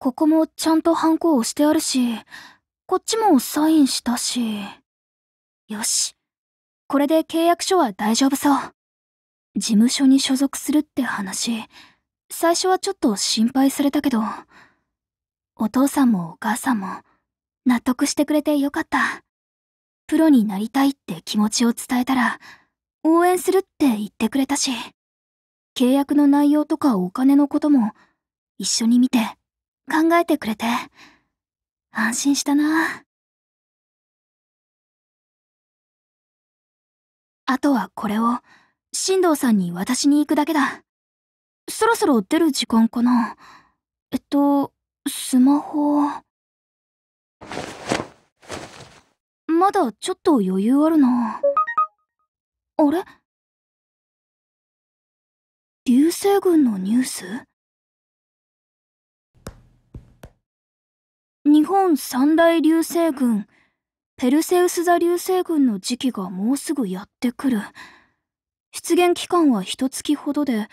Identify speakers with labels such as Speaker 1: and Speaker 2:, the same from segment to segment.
Speaker 1: ここもちゃんとハンコを押して
Speaker 2: あるし、こっちもサインしたし。よし。これで契約書は大丈夫そう。事務所に所属するって話、最初はちょっと心配されたけど、お父さんもお母さんも納得してくれてよかった。プロになりたいって気持ちを伝えたら、応援するって言ってくれたし、契約の内容とかお金のことも一緒に見て、考えてくれて。
Speaker 1: 安心したな。
Speaker 2: あとはこれを、進藤さんに渡しに行くだけだ。そろそろ出る時間かな。えっと、スマホ。まだちょっと余裕あるな。
Speaker 1: あれ流星群
Speaker 2: のニュース日本三大流星群ペルセウス座流星群の時期がもうすぐやってくる出現期間は一月ほどで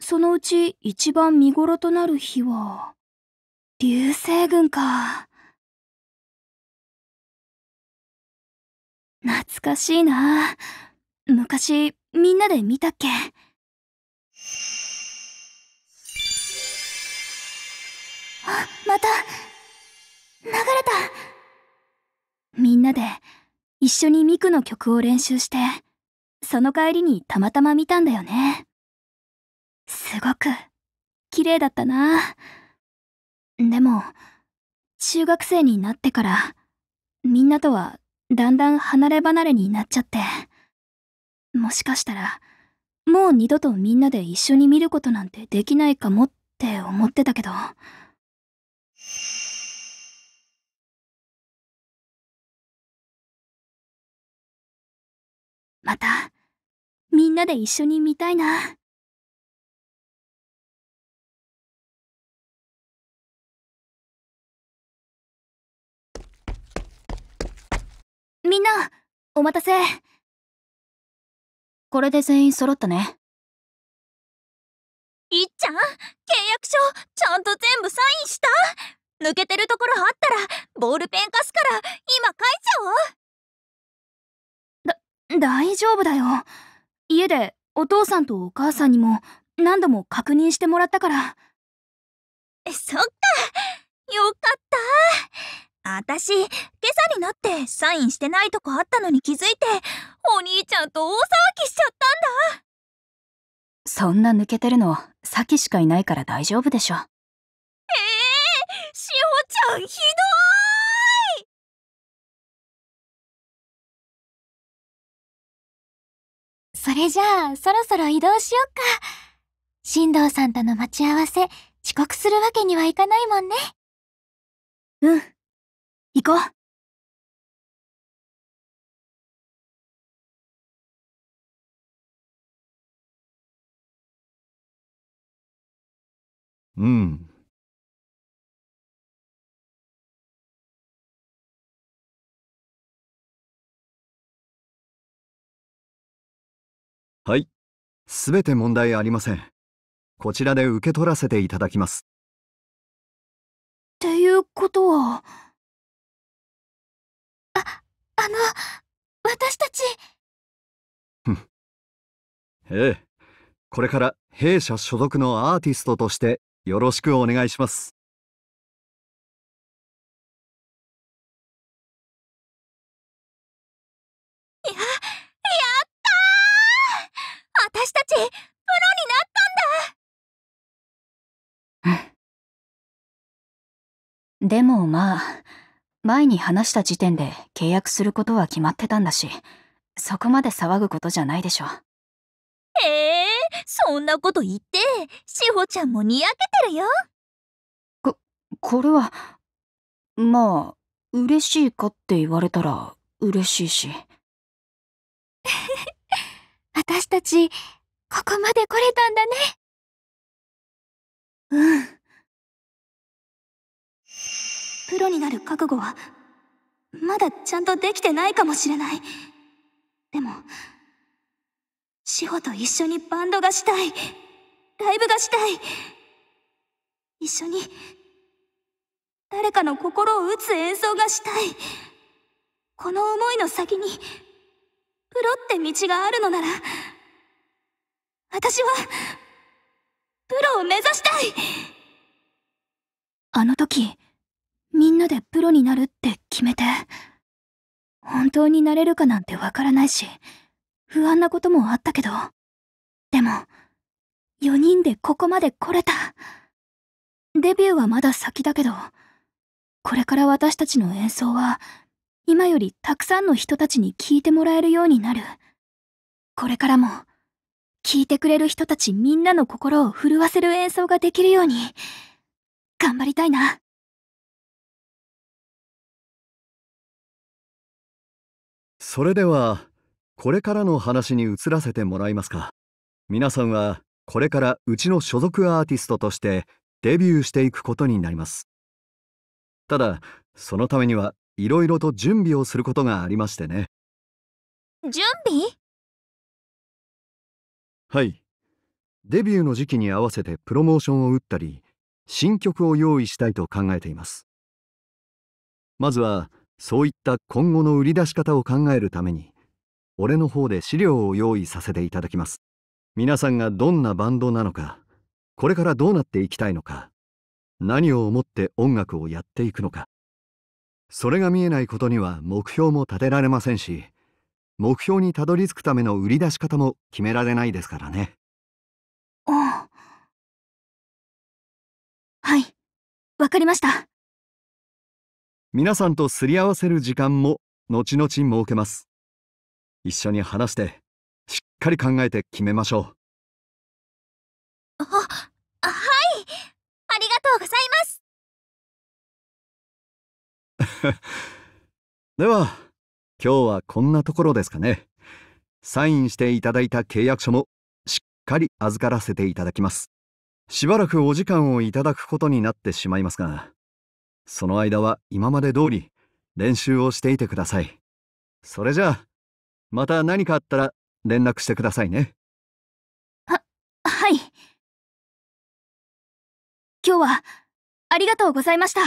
Speaker 2: そのうち一番見頃となる日は流星群か
Speaker 1: 懐かしいな
Speaker 2: 昔みんなで見たっけあまた流れたみんなで一緒にミクの曲を練習してその帰りにたまたま見たんだよねすごく綺麗だったなでも中学生になってからみんなとはだんだん離れ離れになっちゃってもしかしたらもう二度とみんなで一緒に見ることなんてできないかもって思ってたけど。
Speaker 1: また、みんなで一緒に見たいな。みんな、お待たせ。これで全員揃ったね。
Speaker 2: いっちゃん、契約書、ちゃんと全部サインした抜けてるところあったら、ボールペン貸すから、今書いちゃおう大丈夫だよ。家でお父さんとお母さんにも何度も確認してもらったから。そっか。よかった。私、今朝になってサインしてないとこあったのに気づいて、お兄ちゃんと大騒ぎしちゃったんだ。そんな抜けてるの、さきしかいないから大丈夫でしょ。ええー、しほちゃんひどいそれじゃあ、そろそろ移動しよっか。新藤さんとの待ち合わせ、遅刻するわけにはいかないもんね。うん。行こう。
Speaker 1: うん。
Speaker 3: はい。すべて問題ありません。こちらで受け取らせていただきます。
Speaker 1: っていうことは。あ、あの、私たち。
Speaker 3: ええ。これから弊社所属のアーティストとしてよろしくお願いします。
Speaker 1: プロになったんだでもまあ
Speaker 2: 前に話した時点で契約することは決まってたんだしそこまで騒ぐことじゃないでしょええー、そんなこと言って志保ちゃんもにやけてるよここれはまあ嬉しいかって言われたら嬉しいし 私たちここまで来れたんだ
Speaker 1: ね。うん。プロにな
Speaker 2: る覚悟は、まだちゃんとできてないかもしれない。でも、志保と一緒にバンドがしたい。ライブがしたい。一緒に、誰かの心を打つ演奏がしたい。この思いの先に、プロって道があるのなら、私はプロを目指したいあの時みんなでプロになるって決めて本当になれるかなんてわからないし不安なこともあったけどでも4人でここまで来れたデビューはまだ先だけどこれから私たちの演奏は今よりたくさんの人たちに聞いてもらえるようになるこれからも聞いてくれる人たちみんなの心を震わせる演奏ができるように、頑張りたいな。
Speaker 3: それでは、これからの話に移らせてもらいますか。皆さんは、これからうちの所属アーティストとしてデビューしていくことになります。ただ、そのためには、いろいろと準備をすることがありましてね。準備はいデビューの時期に合わせてプロモーションを打ったり新曲を用意したいと考えていますまずはそういった今後の売り出し方を考えるために俺の方で資料を用意させていただきます皆さんがどんなバンドなのかこれからどうなっていきたいのか何を思って音楽をやっていくのかそれが見えないことには目標も立てられませんし目標にたどり着くための売り出し方も決められないですからね。
Speaker 1: うはい、わかりました。
Speaker 3: 皆さんとすり合わせる時間も後々設けます。一緒に話して、しっかり考えて決めましょう。
Speaker 1: あ、はい、ありがとうございます。
Speaker 3: では。今日はこんなところですかね。サインしていただいた契約書もしっかり預からせていただきます。しばらくお時間をいただくことになってしまいますが、その間は今まで通り練習をしていてください。それじゃあ、また何かあったら連絡してくださいね。
Speaker 1: は、はい。今日はありがとうございました。